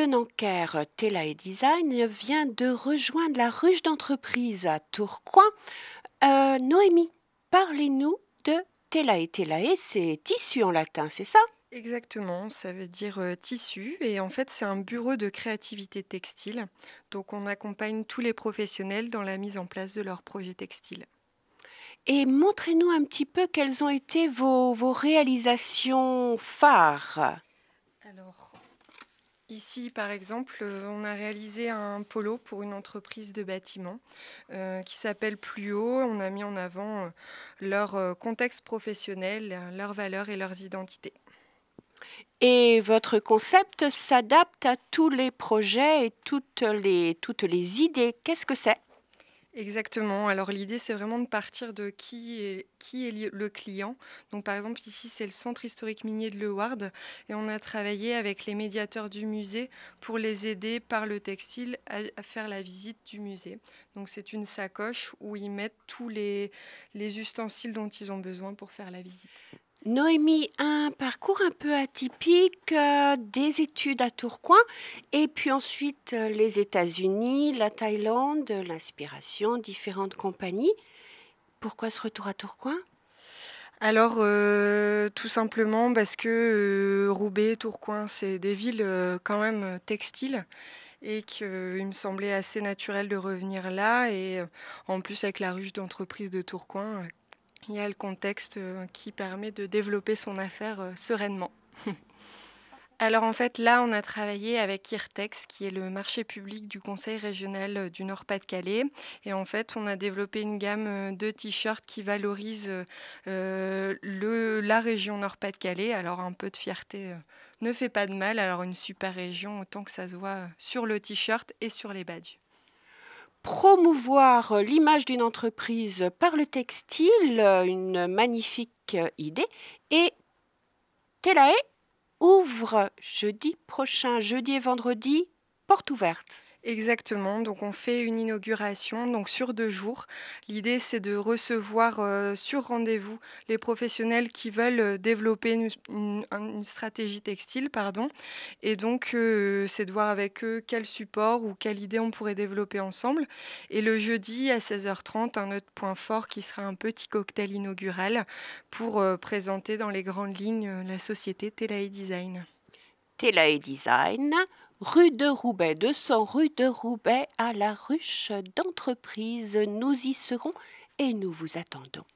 le Nanker et Design vient de rejoindre la ruche d'entreprise à Tourcoing. Euh, Noémie, parlez-nous de et Telae. et c'est tissu en latin, c'est ça Exactement, ça veut dire euh, tissu et en fait c'est un bureau de créativité textile. Donc on accompagne tous les professionnels dans la mise en place de leurs projets textiles. Et montrez-nous un petit peu quelles ont été vos, vos réalisations phares. Alors Ici, par exemple, euh, on a réalisé un polo pour une entreprise de bâtiment euh, qui s'appelle haut On a mis en avant euh, leur contexte professionnel, leurs valeurs et leurs identités. Et votre concept s'adapte à tous les projets et toutes les, toutes les idées. Qu'est-ce que c'est Exactement. Alors l'idée, c'est vraiment de partir de qui est, qui est le client. Donc par exemple, ici, c'est le centre historique minier de Leward et on a travaillé avec les médiateurs du musée pour les aider par le textile à, faire la visite du musée. Donc c'est une sacoche où ils mettent tous les, les ustensiles dont ils ont besoin pour faire la visite. Noémie, un parcours un peu atypique, euh, des études à Tourcoing, et puis ensuite euh, les États-Unis, la Thaïlande, l'inspiration, différentes compagnies. Pourquoi ce retour à Tourcoing alors, euh, tout simplement parce que Roubaix, Tourcoing, c'est des villes quand même textiles et qu'il me semblait assez naturel de revenir là. Et en plus, avec la ruche d'entreprise de Tourcoing, il y a le contexte euh, qui permet de développer son affaire euh, sereinement. Alors en fait, là, on a travaillé avec IRTEX, qui est le marché public du Conseil régional euh, du Nord-Pas-de-Calais. Et en fait, on a développé une gamme de t-shirts qui valorise la région Nord-Pas-de-Calais. Alors un peu de fierté ne fait pas de mal. Alors une super région, autant que ça se voit sur le t-shirt et sur les badges promouvoir euh, l'image d'une entreprise par le textile, euh, une magnifique euh, idée. Et Telae ouvre jeudi prochain, jeudi et vendredi, porte ouverte. Exactement, donc on fait une inauguration donc sur deux jours. L'idée c'est de recevoir euh, sur rendez-vous les professionnels qui veulent euh, développer une, stratégie textile pardon et donc euh, c'est de voir avec eux quel support ou quelle idée on pourrait développer ensemble et le jeudi à 16h30 un autre point fort qui sera un petit cocktail inaugural pour présenter dans les grandes lignes la société Telae Design. Telae Design Rue de Roubaix, 200 rue de Roubaix à la ruche d'entreprise. Nous y serons et nous vous attendons.